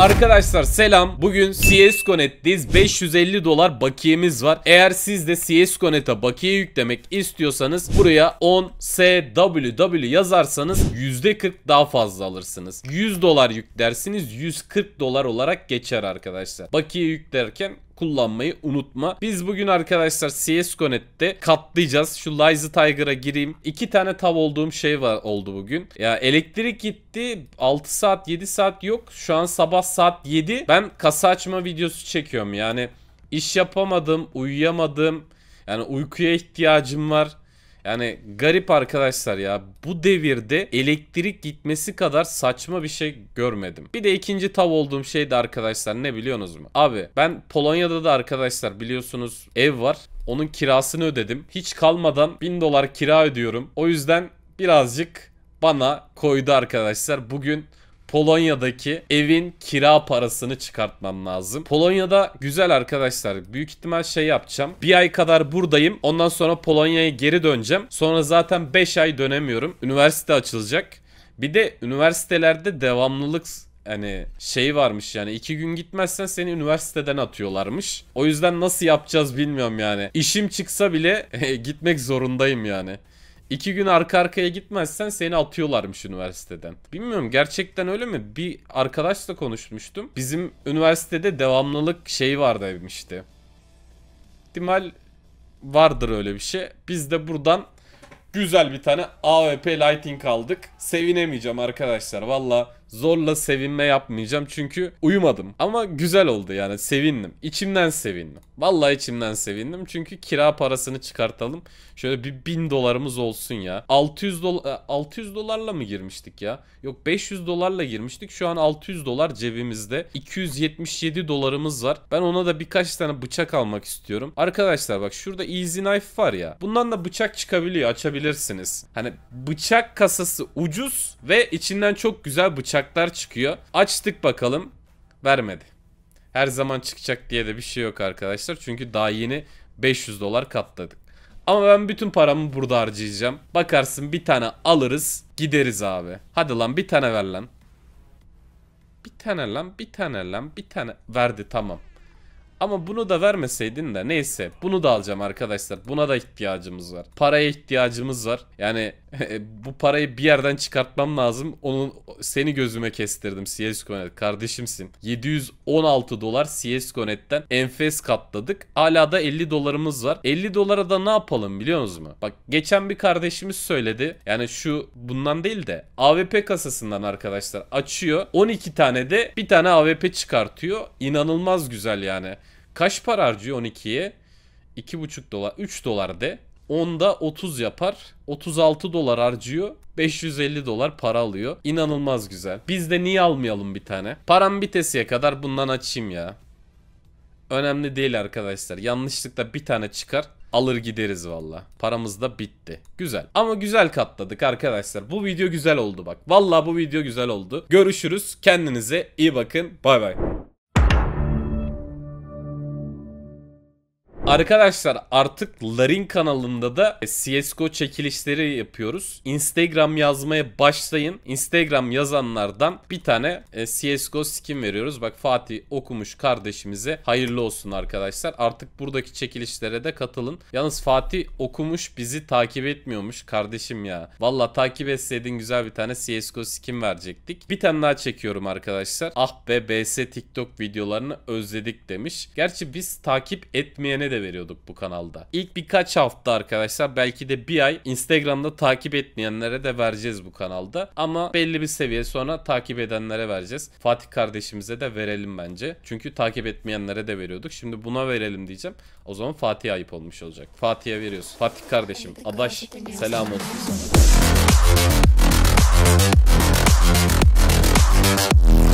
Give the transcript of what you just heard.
Arkadaşlar selam. Bugün CSGO.net'teyiz. 550 dolar bakiyemiz var. Eğer siz de CSGO.net'e e bakiye yüklemek istiyorsanız buraya 10 SWW yazarsanız %40 daha fazla alırsınız. 100 dolar yüklersiniz. 140 dolar olarak geçer arkadaşlar. Bakiye yüklerken kullanmayı unutma. Biz bugün arkadaşlar CSGO Net'te katlayacağız. Şu Lazy Tiger'a gireyim. İki tane tav olduğum şey var oldu bugün. Ya elektrik gitti. 6 saat 7 saat yok. Şu an sabah saat 7. Ben kasa açma videosu çekiyorum. Yani iş yapamadım, uyuyamadım. Yani uykuya ihtiyacım var. Yani garip arkadaşlar ya. Bu devirde elektrik gitmesi kadar saçma bir şey görmedim. Bir de ikinci tav olduğum şey de arkadaşlar ne biliyorsunuz mu? Abi ben Polonya'da da arkadaşlar biliyorsunuz ev var. Onun kirasını ödedim. Hiç kalmadan 1000 dolar kira ödüyorum. O yüzden birazcık bana koydu arkadaşlar. Bugün Polonya'daki evin kira parasını çıkartmam lazım. Polonya'da güzel arkadaşlar. Büyük ihtimal şey yapacağım. Bir ay kadar buradayım. Ondan sonra Polonya'ya geri döneceğim. Sonra zaten 5 ay dönemiyorum. Üniversite açılacak. Bir de üniversitelerde devamlılık hani şey varmış yani iki gün gitmezsen seni üniversiteden atıyorlarmış. O yüzden nasıl yapacağız bilmiyorum yani. İşim çıksa bile gitmek zorundayım yani. İki gün arka arkaya gitmezsen seni atıyorlarmış üniversiteden. Bilmiyorum gerçekten öyle mi? Bir arkadaşla konuşmuştum. Bizim üniversitede devamlılık şeyi var demişti. İhtimal vardır öyle bir şey. Biz de buradan güzel bir tane AWP Lighting aldık. Sevinemeyeceğim arkadaşlar. Valla zorla sevinme yapmayacağım çünkü uyumadım. Ama güzel oldu yani sevindim. İçimden sevindim. Vallahi içimden sevindim çünkü kira parasını çıkartalım. Şöyle bir bin dolarımız olsun ya. 600 dolar 600 dolarla mı girmiştik ya? Yok 500 dolarla girmiştik. Şu an 600 dolar cebimizde. 277 dolarımız var. Ben ona da birkaç tane bıçak almak istiyorum. Arkadaşlar bak şurada easy knife var ya. Bundan da bıçak çıkabiliyor. Açabilirsiniz. Hani bıçak kasası ucuz ve içinden çok güzel bıçak uçaklar çıkıyor. Açtık bakalım. Vermedi. Her zaman çıkacak diye de bir şey yok arkadaşlar. Çünkü daha yeni 500 dolar katladık. Ama ben bütün paramı burada harcayacağım. Bakarsın bir tane alırız gideriz abi. Hadi lan bir tane ver lan. Bir tane lan bir tane lan bir tane. Verdi tamam. Ama bunu da vermeseydin de neyse bunu da alacağım arkadaşlar. Buna da ihtiyacımız var. Paraya ihtiyacımız var. Yani e, bu parayı bir yerden çıkartmam lazım. Onun seni gözüme kestirdim CSGO.net kardeşimsin. 716 dolar CSGO.net'ten enfes katladık. Hala da 50 dolarımız var. 50 dolara da ne yapalım biliyor musunuz mu? Bak geçen bir kardeşimiz söyledi. Yani şu bundan değil de AWP kasasından arkadaşlar açıyor. 12 tane de bir tane AWP çıkartıyor. İnanılmaz güzel yani. Kaç para harcıyor 12'ye? 2,5 dolar. 3 dolar de. 10'da 30 yapar. 36 dolar harcıyor. 550 dolar para alıyor. İnanılmaz güzel. Biz de niye almayalım bir tane? Param bitesiye kadar bundan açayım ya. Önemli değil arkadaşlar. Yanlışlıkla bir tane çıkar. Alır gideriz valla. Paramız da bitti. Güzel. Ama güzel katladık arkadaşlar. Bu video güzel oldu bak. Valla bu video güzel oldu. Görüşürüz. Kendinize iyi bakın. Bay bay. Arkadaşlar artık Larin kanalında da e, CSGO çekilişleri yapıyoruz. Instagram yazmaya başlayın. Instagram yazanlardan bir tane e, CSGO skin veriyoruz. Bak Fatih okumuş kardeşimize hayırlı olsun arkadaşlar. Artık buradaki çekilişlere de katılın. Yalnız Fatih okumuş bizi takip etmiyormuş kardeşim ya. Valla takip etseydin güzel bir tane CSGO skin verecektik. Bir tane daha çekiyorum arkadaşlar. Ah be BS TikTok videolarını özledik demiş. Gerçi biz takip etmeyene de veriyorduk bu kanalda. İlk birkaç hafta arkadaşlar belki de bir ay Instagram'da takip etmeyenlere de vereceğiz bu kanalda. Ama belli bir seviye sonra takip edenlere vereceğiz. Fatih kardeşimize de verelim bence. Çünkü takip etmeyenlere de veriyorduk. Şimdi buna verelim diyeceğim. O zaman Fatih ayıp olmuş olacak. Fatih'e veriyoruz. Fatih kardeşim, adaş selam olsun sana.